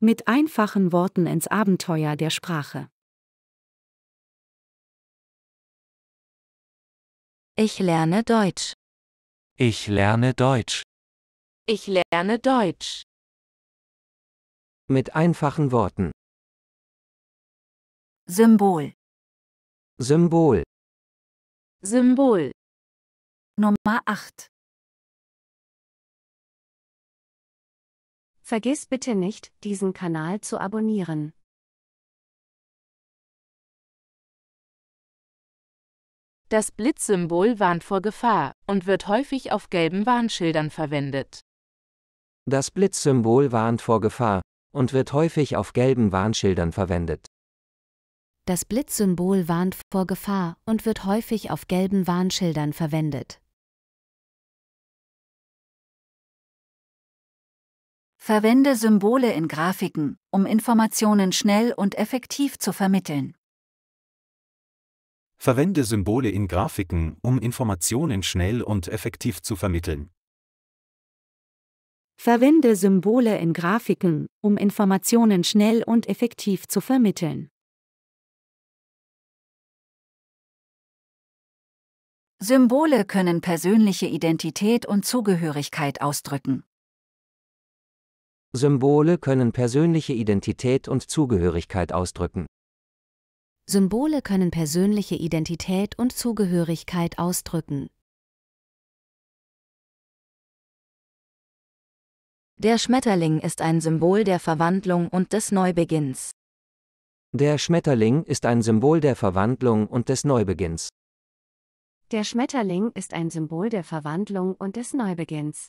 Mit einfachen Worten ins Abenteuer der Sprache. Ich lerne Deutsch. Ich lerne Deutsch. Ich lerne Deutsch. Mit einfachen Worten. Symbol. Symbol. Symbol. Nummer 8. Vergiss bitte nicht, diesen Kanal zu abonnieren. Das Blitzsymbol warnt vor Gefahr und wird häufig auf gelben Warnschildern verwendet. Das Blitzsymbol warnt vor Gefahr und wird häufig auf gelben Warnschildern verwendet. Das Blitzsymbol warnt vor Gefahr und wird häufig auf gelben Warnschildern verwendet. Verwende Symbole in Grafiken, um Informationen schnell und effektiv zu vermitteln. Verwende Symbole in Grafiken, um Informationen schnell und effektiv zu vermitteln. Verwende Symbole in Grafiken, um Informationen schnell und effektiv zu vermitteln. Symbole können persönliche Identität und Zugehörigkeit ausdrücken. Symbole können persönliche Identität und Zugehörigkeit ausdrücken. Symbole können persönliche Identität und Zugehörigkeit ausdrücken. Der Schmetterling ist ein Symbol der Verwandlung und des Neubeginns. Der Schmetterling ist ein Symbol der Verwandlung und des Neubeginns. Der Schmetterling ist ein Symbol der Verwandlung und des Neubeginns.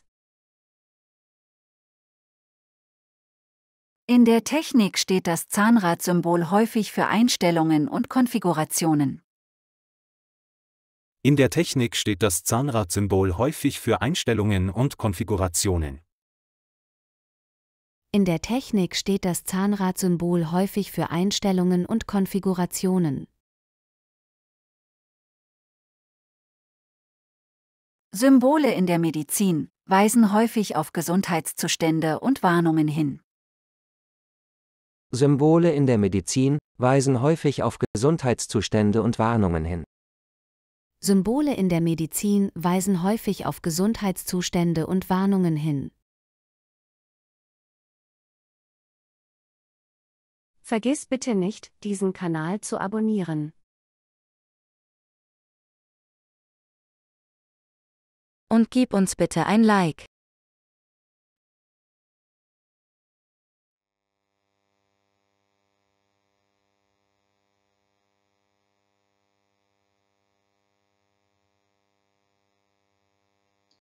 In der Technik steht das Zahnradsymbol häufig für Einstellungen und Konfigurationen. In der Technik steht das Zahnradsymbol häufig für Einstellungen und Konfigurationen. In der Technik steht das Zahnradsymbol häufig für Einstellungen und Konfigurationen. Symbole in der Medizin weisen häufig auf Gesundheitszustände und Warnungen hin. Symbole in der Medizin weisen häufig auf Gesundheitszustände und Warnungen hin. Symbole in der Medizin weisen häufig auf Gesundheitszustände und Warnungen hin. Vergiss bitte nicht, diesen Kanal zu abonnieren. Und gib uns bitte ein Like.